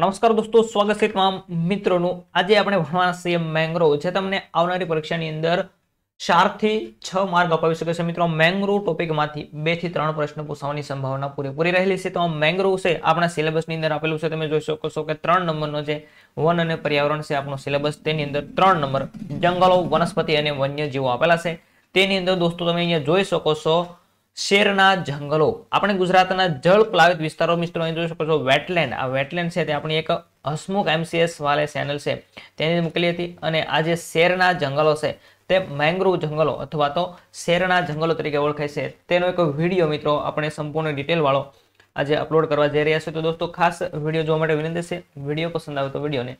નમસ્કાર દોસ્તો સ્વાગત છે તમામ મિત્રોનું આજે આપણે ભણવાના છીએ મેંગ્રોવ જે તમને આવનારી પરીક્ષાની અંદર ચારથી છ માર્ક અપાવી શકે છે મિત્રો મેંગ્રો ટોપિકમાંથી બે થી ત્રણ પ્રશ્ન પૂછવાની સંભાવના પૂરેપૂરી રહેલી છે તો આ મેંગ્રોવ છે આપણા સિલેબસની અંદર આપેલું છે તમે જોઈ શકો છો કે ત્રણ નંબરનો જે વન અને પર્યાવરણ છે આપણો સિલેબસ તેની અંદર ત્રણ નંબર જંગલો વનસ્પતિ અને વન્યજીવો આપેલા છે તેની અંદર દોસ્તો તમે અહીંયા જોઈ શકો છો શેરના જંગલો આપણે ગુજરાતના જળ પ્લાવિત વિસ્તારો મિત્રો અહીં જોઈ શકો છો વેટલેન્ડ આ વેટલેન્ડ છે તે આપણી એક હસમુખ એમસીએસ વાલે ચેનલ છે તેની મોકલી હતી અને આ જે શેરના જંગલો છે તે મેંગ્રુવ જંગલો અથવા તો શેરના જંગલો તરીકે ઓળખાય છે તેનો એક વિડીયો મિત્રો આપણે સંપૂર્ણ ડિટેલવાળો આજે અપલોડ કરવા જઈ રહ્યા છે તો દોસ્તો ખાસ વિડીયો જોવા માટે વિનંતી છે વિડીયો પસંદ આવે તો વિડીયોને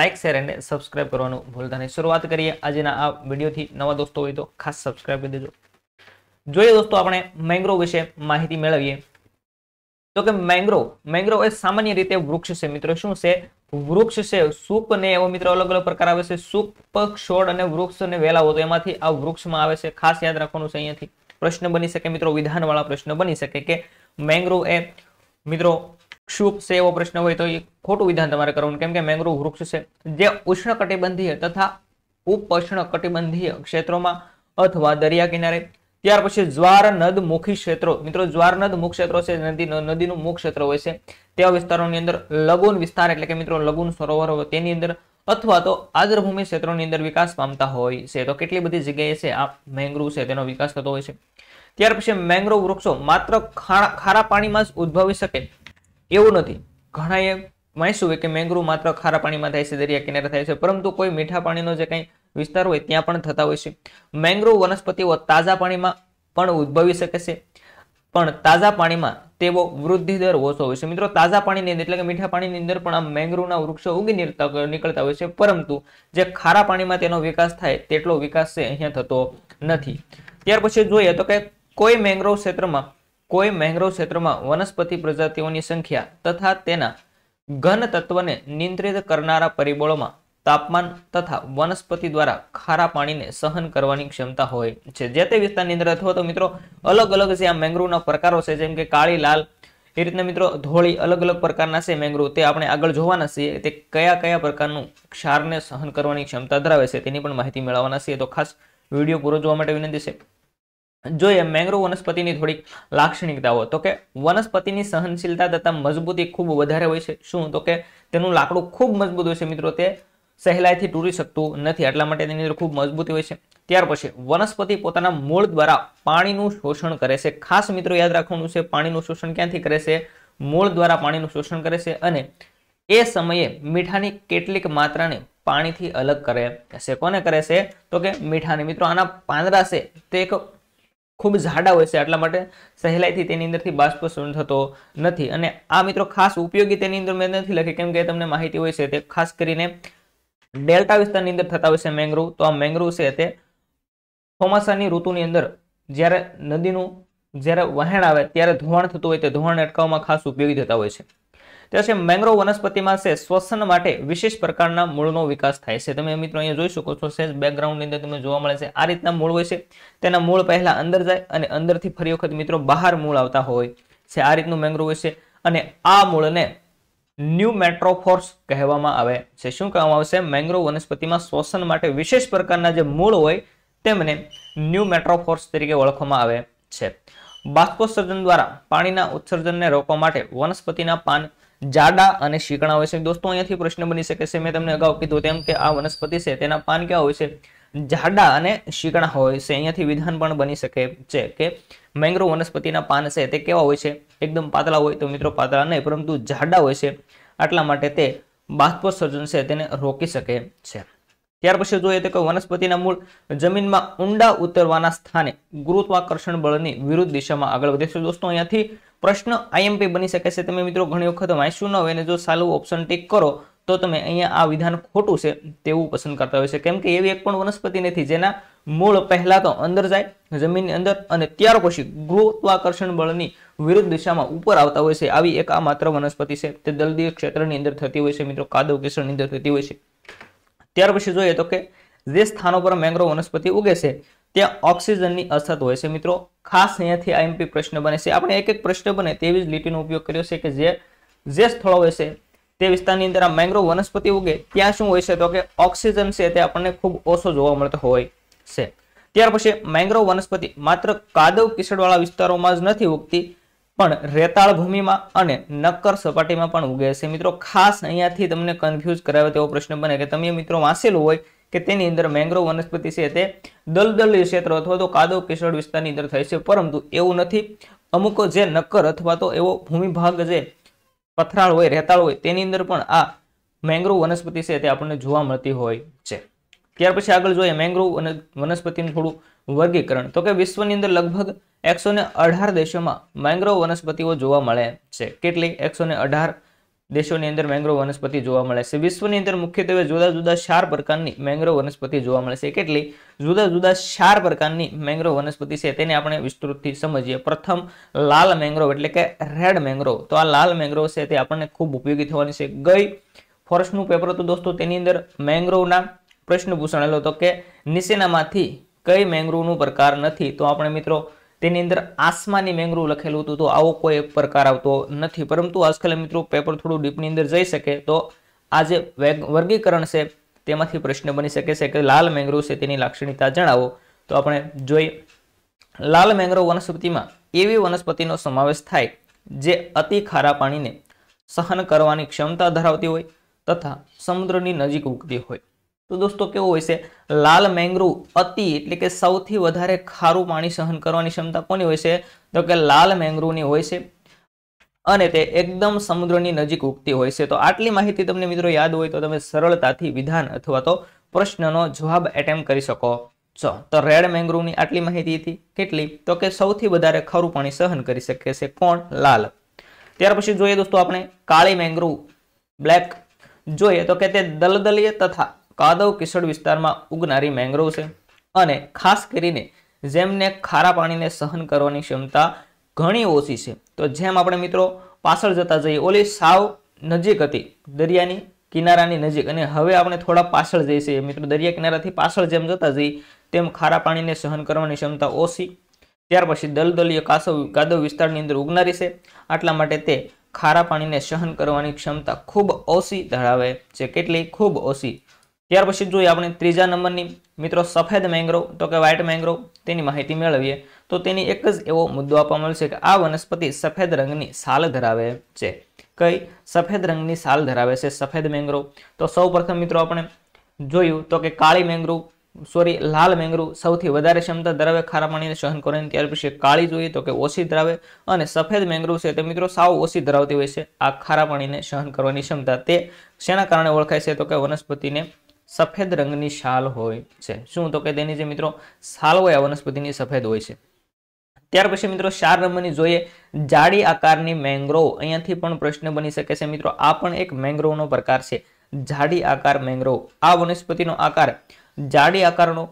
લાઇક શેર અને સબસ્ક્રાઈબ કરવાનું ભૂલતા નહીં શરૂઆત કરીએ આજના આ વિડીયોથી નવા દોસ્તો હોય તો ખાસ સબસ્ક્રાઇબ કરી દેજો જોઈએ દોસ્તો આપણે મેંગ્રોવ વિશે માહિતી મેળવીએ તો કે મેંગ્રોવ મેંગ્રો એ સામાન્ય રીતે વૃક્ષ છે મિત્રો શું છે વૃક્ષ છે સૂપ ને એવો મિત્રો અલગ અલગ પ્રકાર આવે છે સૂપ ક્ષોડ અને વૃક્ષ અને વેલાઓ તો એમાંથી આ વૃક્ષમાં આવે છે ખાસ યાદ રાખવાનું છે અહીંયાથી પ્રશ્ન બની શકે મિત્રો વિધાનવાળા પ્રશ્ન બની શકે કે મેંગ્રો એ મિત્રો ક્ષુપ છે એવો પ્રશ્ન હોય તો એ ખોટું વિધાન તમારે કરવાનું કેમ કે મેંગ્રો વૃક્ષ છે જે ઉષ્ણ કટિબંધીય તથા ઉપઉષ્ણ કટિબંધીય ક્ષેત્રોમાં અથવા દરિયા કિનારે ત્યાર પછી જ્વાર નદ મુખી ક્ષેત્રો મિત્રો જ્વાર નદ મુખ ક્ષેત્રો છે નદી નદીનું મુખ ક્ષેત્ર હોય છે તેવા વિસ્તારોની અંદર લગુન વિસ્તાર એટલે કે મિત્રો લગુન સરોવરો તેની અંદર અથવા તો આદ્રભૂમિ ક્ષેત્રોની અંદર વિકાસ પામતા હોય છે તો કેટલી બધી જગ્યાએ છે આ મેંગ્રુવ છે તેનો વિકાસ થતો હોય છે ત્યાર પછી મેંગ્રુવ વૃક્ષો માત્ર ખારા પાણીમાં જ ઉદ્ભવી શકે એવું નથી ઘણાએ માનીશું કે મેંગ્રુવ માત્ર ખારા પાણીમાં થાય છે દરિયા કિનારે થાય છે પરંતુ કોઈ મીઠા પાણીનો જે કંઈ વિસ્તાર હોય ત્યાં પણ થતા હોય છે મેંગ્રોવ વનસ્પતિઓ તાજા પાણીમાં પણ ઉદ્ભવી શકે છે પણ તાજા પાણીમાં તેઓ વૃદ્ધિ દર ઓછો હોય છે મિત્રો તાજા પાણીની અંદર એટલે કે મીઠા પાણીની અંદર પણ આ મેંગ્રોવના વૃક્ષો ઉગી નીકળતા હોય છે પરંતુ જે ખારા પાણીમાં તેનો વિકાસ થાય તેટલો વિકાસ છે અહીંયા થતો નથી ત્યાર પછી જોઈએ તો કે કોઈ મેંગ્રોવ ક્ષેત્રમાં કોઈ મેંગ્રોવ ક્ષેત્રમાં વનસ્પતિ પ્રજાતિઓની સંખ્યા તથા તેના ઘન તત્વને નિયંત્રિત કરનારા પરિબળોમાં તાપમાન તથા વનસ્પતિ દ્વારા ખારા પાણીને સહન કરવાની ક્ષમતા હોય છે જે તે વિસ્તારની અંદર અથવા તો મિત્રો અલગ અલગ છે આ મેંગ્રુવના પ્રકારો છે જેમ કે કાળી લાલ એ રીતના મિત્રો ધોળી અલગ અલગ પ્રકારના છે મેંગ્રુવ તે આપણે આગળ જોવાના છીએ તે કયા કયા પ્રકારનું ક્ષારને સહન કરવાની ક્ષમતા ધરાવે છે તેની પણ માહિતી મેળવવાના છીએ તો ખાસ વિડીયો પૂરો જોવા માટે વિનંતી છે જોઈએ મેંગ્રુવ વનસ્પતિની થોડીક લાક્ષણિકતાઓ તો કે વનસ્પતિની સહનશીલતા તથા મજબૂતી ખૂબ વધારે હોય છે શું તો કે તેનું લાકડું ખૂબ મજબૂત હોય છે મિત્રો તે સહેલાઈથી તૂટી શકતું નથી એટલા માટે તેની અંદર ખૂબ મજબૂતી હોય છે ત્યાર પછી વનસ્પતિ પોતાના મૂળ દ્વારા પાણીનું શોષણ કરે છે ખાસ મિત્રો યાદ રાખવાનું છે પાણીનું શોષણ ક્યાંથી કરે છે મૂળ દ્વારા પાણીનું શોષણ કરે છે અને એ સમયે મીઠાની કેટલીક માત્રાને પાણીથી અલગ કરે છે કોને કરે છે તો કે મીઠાને મિત્રો આના પાંદડા છે તે એક ખૂબ જાડા હોય છે એટલા માટે સહેલાઈથી તેની અંદરથી બાષ્પ થતો નથી અને આ મિત્રો ખાસ ઉપયોગી તેની અંદર મેં નથી લખી કેમ કે તમને માહિતી હોય છે તે ખાસ કરીને ડેલ્ટા વિસ્તારની અંદર થતા હોય છે મેંગ્રુવ તો આ મેંગ્રુવ છે તે ચોમાસાની ઋતુની અંદર જ્યારે નદીનું જ્યારે વહેણ આવે ત્યારે ધોવાણ થતું હોય તે ધોવાણ અટકાવવામાં ખાસ ઉપયોગી થતા હોય છે ત્યાં છે મેંગ્રોવ વનસ્પતિમાં છે શ્વસન માટે વિશેષ પ્રકારના મૂળનો વિકાસ થાય છે તમે મિત્રો અહીંયા જોઈ શકો છો સેજ બેકગ્રાઉન્ડની અંદર તમને જોવા મળે છે આ રીતના મૂળ હોય છે તેના મૂળ પહેલાં અંદર જાય અને અંદરથી ફરી વખત મિત્રો બહાર મૂળ આવતા હોય છે આ રીતનું મેંગ્રોવ હોય છે અને આ મૂળને ન્યૂ મેટ્રોફોર્સ કહેવામાં આવે છે શું કહેવામાં આવશે મેંગ્રોવ વનસ્પતિમાં શ્વસન માટે વિશેષ પ્રકારના જે મૂળ હોય તેમને ન્યૂ મેટ્રોફોર્સ તરીકે ઓળખવામાં આવે છે બાષ્પોત્સર્જન દ્વારા પાણીના ઉત્સર્જનને રોકવા માટે વનસ્પતિના પાન જાડા અને શીકણા હોય છે દોસ્તો અહીંયાથી પ્રશ્ન બની શકે છે મેં તમને અગાઉ કીધું તેમ કે આ વનસ્પતિ છે તેના પાન ક્યાં હોય છે જાડા અને શીકણા હોય છે અહીંયાથી વિધાન પણ બની શકે છે કે મેંગ્રોવ વનસ્પતિના પાન છે તે કેવા હોય છે એકદમ પાતળા હોય તો મિત્રો પાતળા નહીં પરંતુ જાડા હોય છે આટલા માટે તે બાષ્પોત્સર્જન છે તેને રોકી શકે છે ત્યાર પછી જોઈએ તો કે વનસ્પતિના મૂળ જમીનમાં ઊંડા ઉતરવાના સ્થાને ગુરુત્વાકર્ષણ બળની વિરુદ્ધ દિશામાં આગળ વધે છે દોસ્તો અહીંયાથી પ્રશ્ન આઈએમપી બની શકે છે તમે મિત્રો ઘણી વખત વાંચ્યું ન હોય અને જો સાલું ઓપ્શન ટીક કરો તો તમે અહીંયા આ વિધાન ખોટું છે તેવું પસંદ કરતા હોય છે કેમ કે એવી એક પણ વનસ્પતિ નથી જેના મૂળ પહેલા તો અંદર જાય જમીનની અંદર અને ત્યાર પછી ગુરુત્વાકર્ષણ બળની વિરુદ્ધ દિશામાં ઉપર આવતા હોય છે આવી એક આ માત્ર વનસ્પતિ છે તે દલદીય ક્ષેત્રની અંદર થતી હોય છે મિત્રો કાદવ કેસરની અંદર થતી હોય છે ત્યાર પછી જોઈએ તો કે જે સ્થાનો પર મેંગ્રો વનસ્પતિ ઉગે છે ત્યાં ઓક્સિજનની અછત હોય છે મિત્રો ખાસ અહીંયાથી આઈએમપી પ્રશ્ન બને છે આપણે એક એક પ્રશ્ન બને તેવી જ લીટીનો ઉપયોગ કર્યો છે કે જે જે સ્થળો હોય છે તે વિસ્તારની અંદર આ મેંગ્રો વનસ્પતિ ઉગે ત્યાં શું હોય છે તો કે ઓક્સિજન છે તે આપણને ખૂબ ઓછો જોવા મળતો હોય છે ત્યાર પછી મેંગ્રોવ વનસ્પતિ માત્ર કાદવ કિસડવાળા વિસ્તારોમાં જ નથી ઉગતી પણ રેતાળ ભૂમિમાં અને નક્કર સપાટીમાં પણ ઉગે છે મિત્રો ખાસ અહીંયાથી તમને કન્ફ્યુઝ કરાવે તેવો પ્રશ્ન બને કે તમે મિત્રો વાંચેલું હોય કે તેની અંદર મેંગ્રો વનસ્પતિ છે તે દલદલી ક્ષેત્ર અથવા તો કાદવ કિશોર વિસ્તારની અંદર થાય છે પરંતુ એવું નથી અમુક જે નક્કર અથવા તો એવો ભૂમિભાગ જે પથરાળ હોય રેતાળ હોય તેની અંદર પણ આ મેંગ્રોવ વનસ્પતિ છે તે આપણને જોવા મળતી હોય છે ત્યાર પછી આગળ જોઈએ મેંગ્રોવ અને વનસ્પતિનું થોડું વર્ગીકરણ તો કે વિશ્વની અંદર લગભગ એકસો દેશોમાં મેંગ્રોવ વનસ્પતિઓ જોવા મળે છે કેટલી એકસો દેશોની અંદર મેંગ્રોવ વનસ્પતિ જોવા મળે છે વિશ્વની અંદર મુખ્યત્વે જુદા જુદા ચાર પ્રકારની મેંગ્રોવ વનસ્પતિ જોવા મળે છે કેટલી જુદા જુદા ચાર પ્રકારની મેંગ્રોવ વનસ્પતિ છે તેને આપણે વિસ્તૃતથી સમજીએ પ્રથમ લાલ મેંગ્રોવ એટલે કે રેડ મેંગ્રોવ તો આ લાલ મેંગ્રોવ છે તે આપણને ખૂબ ઉપયોગી થવાની છે ગઈ ફોરેસ્ટનું પેપર હતું દોસ્તો તેની અંદર મેંગ્રોવના પ્રશ્ન પૂછાણેલો હતો કે નીચેનામાંથી કઈ મેંગ્રુવનું પ્રકાર નથી તો આપણે મિત્રો તેની અંદર આસમાની મેંગ્રુવ લખેલું હતું તો આવો કોઈ પ્રકાર આવતો નથી પરંતુ આજકાલ મિત્રો પેપર થોડું ડીપની અંદર જઈ શકે તો આ જે વર્ગીકરણ છે તેમાંથી પ્રશ્ન બની શકે છે કે લાલ મેંગ્રુવ છે તેની લાક્ષણિકતા જણાવો તો આપણે જોઈ લાલ મેંગ્રુવ વનસ્પતિમાં એવી વનસ્પતિનો સમાવેશ થાય જે અતિ ખારા પાણીને સહન કરવાની ક્ષમતા ધરાવતી હોય તથા સમુદ્રની નજીક ઉગતી હોય તો દોસ્તો કેવું હોય છે લાલ મેંગરૂ અતિ એટલે કે સૌથી વધારે ખારું પાણી સહન કરવાની ક્ષમતા કોની હોય છે તો કે લાલ મેંગરૂની હોય છે અને તે એકદમ સમુદ્રની નજીક ઉગતી હોય છે તો આટલી માહિતી તમને મિત્રો યાદ હોય તો તમે સરળતાથી વિધાન અથવા તો પ્રશ્નનો જવાબ એટેમ્પ કરી શકો છો તો રેડ મેંગ્રુવની આટલી માહિતી હતી કેટલી તો કે સૌથી વધારે ખારું પાણી સહન કરી શકે છે કોણ લાલ ત્યાર પછી જોઈએ દોસ્તો આપણે કાળી મેંગ્રુ બ્લેક જોઈએ તો કે તે દલદલીય તથા કાદવ કિશોર વિસ્તારમાં ઉગનારી મેંગ્રોવ છે અને ખાસ કરીને જેમને ખારા પાણીને સહન કરવાની ક્ષમતા ઘણી ઓછી છે તો જેમ આપણે મિત્રો પાછળ જતા જઈએ ઓલી સાવ નજીક હતી દરિયાની કિનારાની નજીક અને હવે આપણે થોડા પાછળ જઈએ છીએ મિત્રો દરિયા કિનારાથી પાછળ જેમ જતા જઈએ તેમ ખારા પાણીને સહન કરવાની ક્ષમતા ઓછી ત્યાર પછી દલદલીય કાસવ કાદવ વિસ્તારની અંદર ઉગનારી છે આટલા માટે તે ખારા પાણીને સહન કરવાની ક્ષમતા ખૂબ ઓછી ધરાવે છે કેટલી ખૂબ ઓછી ત્યાર પછી જોઈએ આપણે ત્રીજા નંબરની મિત્રો સફેદ મેંગ્રોવ તો કે વ્હાઇટ મેંગ્રોવ તેની માહિતી મેળવીએ તો તેની એક જ એવો મુદ્દો આપવામાં છે કે આ વનસ્પતિ સફેદ રંગની સાલ ધરાવે છે કઈ સફેદ રંગની સાલ ધરાવે છે સફેદ મેંગ્રોવ તો સૌપ્રથમ મિત્રો આપણે જોયું તો કે કાળી મેંગ્રોવ સોરી લાલ મેંગ્રુવ સૌથી વધારે ક્ષમતા ધરાવે ખારા પાણીને સહન કરવાની ત્યાર પછી કાળી જોઈએ તો કે ઓછી ધરાવે અને સફેદ મેંગ્રુવ છે તે મિત્રો સાવ ઓછી ધરાવતી હોય છે આ ખારા પાણીને સહન કરવાની ક્ષમતા તે શેના કારણે ઓળખાય છે તો કે વનસ્પતિને સફેદ રંગની શાલ હોય છે શું તો કે તેની જે મિત્રો શાલ હોય આ વનસ્પતિની સફેદ હોય છે ત્યાર પછી મિત્રો ચાર નંબરની જોઈએ જાડી આકારની મેંગ્રોવ અહીંયાથી પણ પ્રશ્ન બની શકે છે મિત્રો આ પણ એક મેંગ્રોવનો પ્રકાર છે જાડી આકાર મેંગ્રોવ આ વનસ્પતિનો આકાર જાડી આકારનો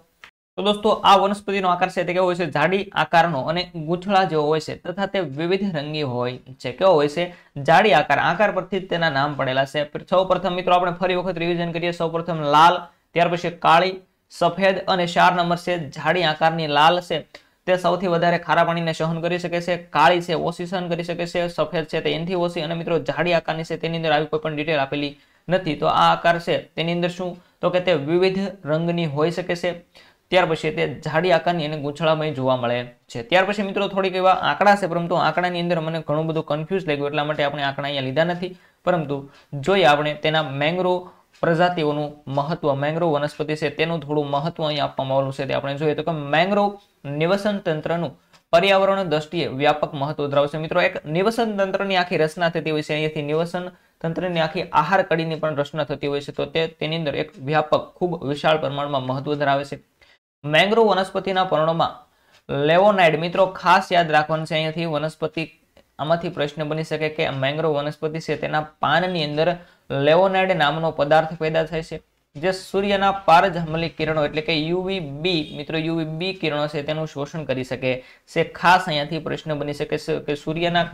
તો દોસ્તો આ વનસ્પતિનો આકાર છે તે કેવો હોય છે જાડી આકારનો અને ગૂંથળા જેવો હોય છે તથા તે વિવિધ રંગી હોય છે કેવો હોય છે જાડી આકાર આકાર પરથી તેના નામ પડેલા છે સૌપ્રથમ મિત્રો આપણે ફરી વખત રિવિઝન કરીએ સૌપ્રથમ લાલ ત્યાર પછી કાળી સફેદ અને ચાર નંબર છે જાડી આકારની લાલ છે તે સૌથી વધારે ખારા પાણીને સહન કરી શકે છે કાળી છે ઓછી સહન કરી શકે છે સફેદ છે તે એનથી ઓછી અને મિત્રો જાડી આકારની છે તેની અંદર આવી કોઈ પણ ડિટેલ આપેલી નથી તો આ આકાર છે તેની અંદર શું તો કે તે વિવિધ રંગની હોઈ શકે છે ત્યાર પછી તે જાડી આકારની અને ગૂંછળામય જોવા મળે છે ત્યાર પછી મિત્રો થોડીક એવા આંકડા છે પરંતુ આંકડાની અંદર મને ઘણું બધું કન્ફ્યુઝ લાગ્યું એટલા માટે આપણે આંકડા અહીંયા લીધા નથી પરંતુ જોઈએ આપણે તેના મેંગ્રો પ્રજાતિઓનું મહત્વ મેંગ્રો વનસ્પતિ છે તેનું થોડું મહત્વ અહીં આપવામાં આવેલું છે તે આપણે જોઈએ તો કે મેંગ્રો નિવસન તંત્રનું પર્યાવરણ દ્રષ્ટિએ વ્યાપક મહત્વ ધરાવશે મિત્રો એક નિવસન તંત્રની આખી રચના થતી હોય છે અહીંયાથી નિવસન તંત્રની આખી આહાર કડીની પણ રચના થતી હોય છે તો તેની અંદર એક વ્યાપક ખૂબ વિશાળ પ્રમાણમાં મહત્વ ધરાવે છે મેંગ્રોવ વનસ્પતિના પર્ણોમાં લેવોનાઇડ મિત્રો ખાસ યાદ રાખવાનું છે અહીંયાથી વનસ્પતિ આમાંથી પ્રશ્ન બની શકે કે મેંગ્રોવ વનસ્પતિ છે તેના પાનની અંદર લેવોનાઇડ નામનો પદાર્થ પેદા થાય છે જે સૂર્યના પારજમલી કિરણો એટલે કે યુવી બી મિત્રો યુવી બી કિરણો છે તેનું શોષણ કરી શકે છે ખાસ અહીંયાથી પ્રશ્ન બની શકે છે કે સૂર્યના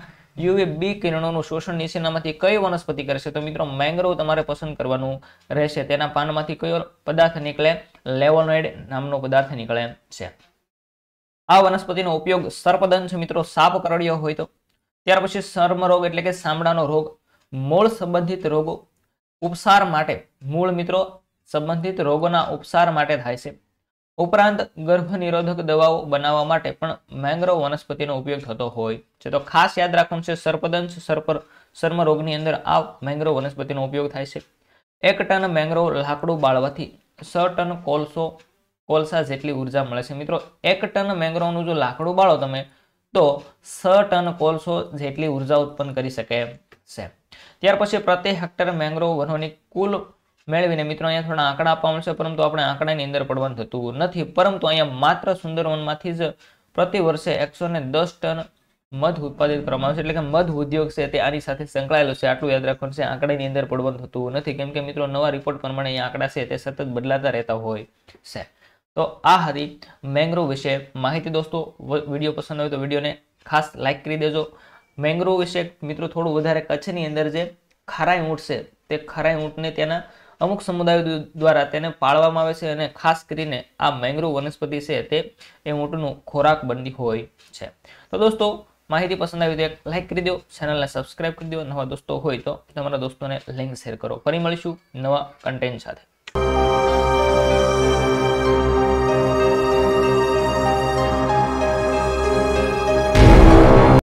યુવી બી કિરણોનું શોષણ નીચેનામાંથી કઈ વનસ્પતિ કરશે તો મિત્રો મેંગ્રોવ તમારે પસંદ કરવાનું રહેશે તેના પાનમાંથી કયો પદાર્થ નીકળે લેવોનોઇડ નામનો પદાર્થ નીકળે છે આ વનસ્પતિનો ઉપયોગ સર્પદંશ મિત્રો સાપ કરડ્યો હોય તો ત્યાર પછી સર્મરોગ એટલે કે સામડાનો રોગ મૂળ સંબંધિત રોગો ઉપસાર માટે મૂળ મિત્રો સંબંધિત રોગોના ઉપસાર માટે થાય છે ઉપરાંત ગર્ભનિરોધક દવાઓ બનાવવા માટે પણ મેંગ્રોવ વનસ્પતિનો ઉપયોગ થતો હોય છે તો ખાસ યાદ રાખવાનું છે સર્પદંશ સર્પર સર્મરોગની અંદર આ મેંગ્રોવ વનસ્પતિનો ઉપયોગ થાય છે એક ટન મેંગ્રોવ લાકડું બાળવાથી છ ટન કોલસો કોલસા જેટલી ઉર્જા મળે છે મિત્રો એક ટન મેંગ્રોવનું જો લાકડું બાળો તમે તો છ ટન કોલસો જેટલી ઉર્જા ઉત્પન્ન કરી શકે છે ત્યાર પછી પ્રતિ હેક્ટર મેંગ્રોવ વનોની કુલ મેળવીને મિત્રો અહીંયા થોડા આંકડા આપવામાં છે પરંતુ આપણે આંકડાની અંદર પડવાનું થતું નથી પરંતુ અહીંયા માત્ર સુંદરવનમાંથી જ પ્રતિ વર્ષે એકસો ટન મધ ઉત્પાદિત કરવામાં છે એટલે કે મધ ઉદ્યોગ છે તે આની સાથે સંકળાયેલો છે આટલું યાદ રાખવાનું છે આંકડાની અંદર પડવાનું થતું નથી કેમ કે મિત્રો નવા રિપોર્ટ પ્રમાણે અહીંયા આંકડા છે તે સતત બદલાતા રહેતા હોય છે તો આ હતી મેંગ્રોવ વિશે માહિતી દોસ્તો વિડીયો પસંદ હોય તો વિડીયોને ખાસ લાઇક કરી દેજો મેંગ્રોવ વિશે મિત્રો થોડું વધારે કચ્છની અંદર જે ખારાઈ ઊંટ છે તે ખારાઈ ઊંટને તેના અમુક સમુદાયો દ્વારા તેને પાળવામાં આવે છે અને ખાસ કરીને આ મેંગ્રોવ વનસ્પતિ છે તે એ ઊંટનું ખોરાક બનતી હોય છે તો દોસ્તો માહિતી પસંદ આવી તો લાઇક કરી દો ચેનલને સબસ્ક્રાઇબ કરી દો નવા દોસ્તો હોય તો તમારા દોસ્તોને લિંક શેર કરો ફરી મળીશું નવા કન્ટેન્ટ સાથે